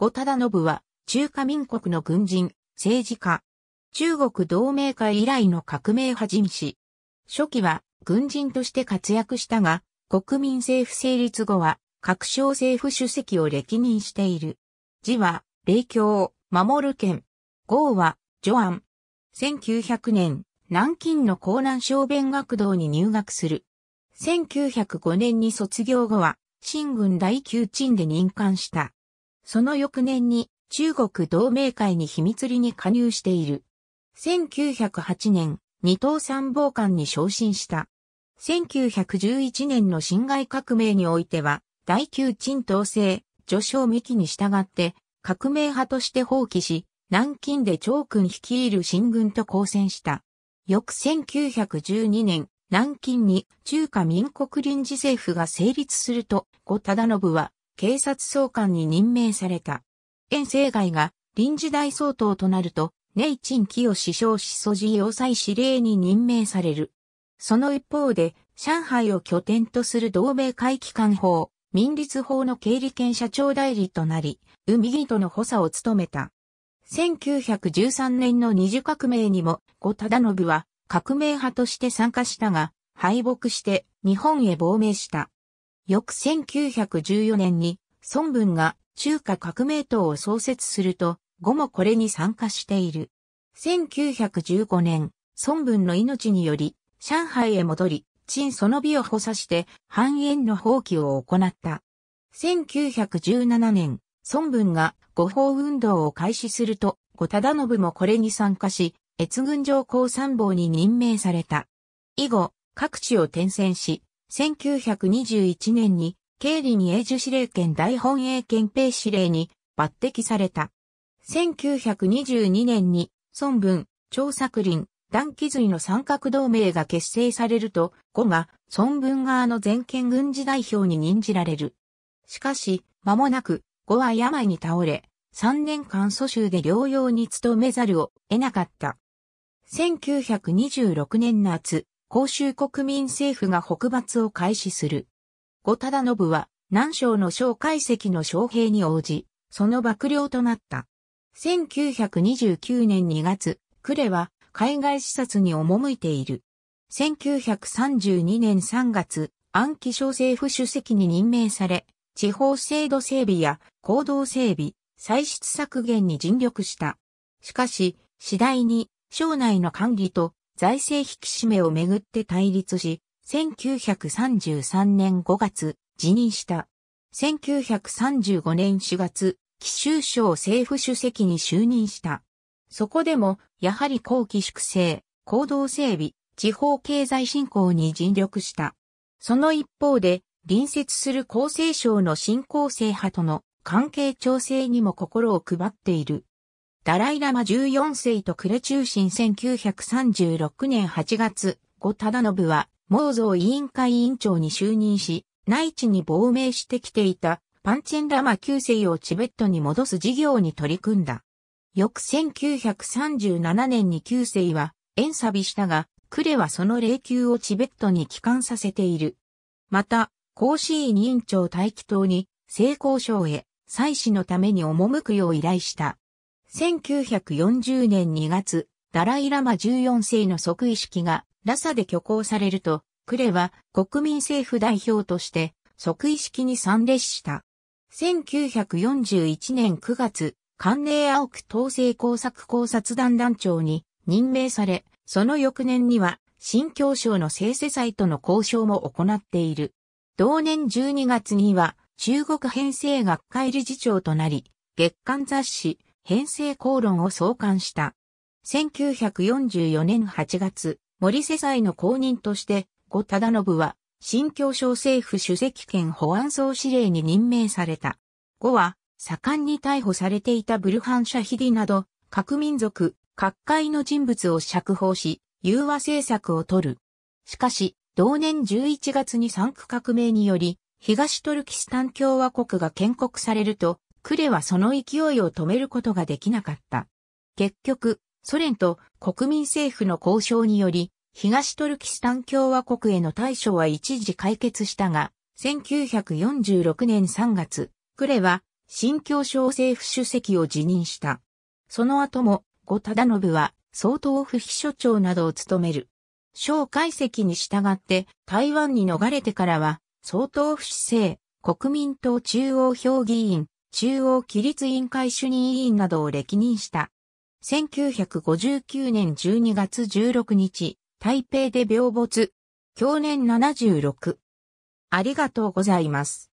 後忠信は、中華民国の軍人、政治家。中国同盟会以来の革命派人士。初期は、軍人として活躍したが、国民政府成立後は、各省政府主席を歴任している。字は、霊教、守る県。号は、ジョアン。1900年、南京の江南小弁学堂に入学する。1905年に卒業後は、新軍第9鎮で任官した。その翌年に中国同盟会に秘密裏に加入している。1908年、二等参謀官に昇進した。1911年の侵害革命においては、第9鎮統制、序章三期に従って、革命派として放棄し、南京で長君率いる新軍と交戦した。翌1912年、南京に中華民国臨時政府が成立すると、後忠信は警察総監に任命された。遠征外が臨時大総統となると、ネイチン・キヨ首相シソジ要塞司令に任命される。その一方で、上海を拠点とする同盟会機関法、民立法の経理権社長代理となり、海木との補佐を務めた。1913年の二次革命にも、後忠信は革命派として参加したが、敗北して日本へ亡命した。翌1914年に孫文が中華革命党を創設すると、後もこれに参加している。1915年、孫文の命により、上海へ戻り、陳その美を補佐して、半円の放棄を行った。1917年、孫文が五法運動を開始すると、後忠信もこれに参加し、越軍上皇参謀に任命された。以後、各地を転戦し、1921年に、経理に永寿司令権大本営憲兵司令に抜擢された。1922年に、孫文、張作林、団機髄の三角同盟が結成されると、後が孫文側の全権軍事代表に任じられる。しかし、間もなく、後は病に倒れ、3年間蘇州で療養に努めざるを得なかった。1926年夏、公衆国民政府が北伐を開始する。後忠信は、南省の蒋介石の将兵に応じ、その幕僚となった。1929年2月、呉は海外視察に赴いている。1932年3月、安徽省政府主席に任命され、地方制度整備や行動整備、歳出削減に尽力した。しかし、次第に、省内の管理と財政引き締めをめぐって対立し、1933年5月、辞任した。1935年4月、奇州省政府主席に就任した。そこでも、やはり後期粛清、行動整備、地方経済振興に尽力した。その一方で、隣接する厚生省の新厚生派との関係調整にも心を配っている。ダライラマ14世とクレ中心1936年8月、後忠信は、毛像委員会委員長に就任し、内地に亡命してきていたパンチェンラマ9世をチベットに戻す事業に取り組んだ。翌1937年に9世は、遠寂したが、クレはその霊柩をチベットに帰還させている。また、甲子院委員長待機等に、成功省へ、祭祀のために赴くよう依頼した。1940年2月、ダライラマ14世の即位式がラサで挙行されると、クレは国民政府代表として即位式に参列した。1941年9月、関寧青区統制工作考察団団長に任命され、その翌年には新教省の聖世祭との交渉も行っている。同年12月には中国編成学会理事長となり、月刊雑誌、編成公論を創刊した。1944年8月、森世祭の公認として、後忠信は、新京省政府主席兼保安総司令に任命された。後は、盛んに逮捕されていたブルハン・シャヒディなど、各民族、各界の人物を釈放し、融和政策を取る。しかし、同年11月に産区革命により、東トルキスタン共和国が建国されると、クレはその勢いを止めることができなかった。結局、ソ連と国民政府の交渉により、東トルキスタン共和国への対処は一時解決したが、1946年3月、クレは新共商政府主席を辞任した。その後も、後忠信は総統府秘書長などを務める。小解析に従って台湾に逃れてからは、総統府市政、国民党中央評議員、中央規律委員会主任委員などを歴任した。1959年12月16日、台北で病没。去年76。ありがとうございます。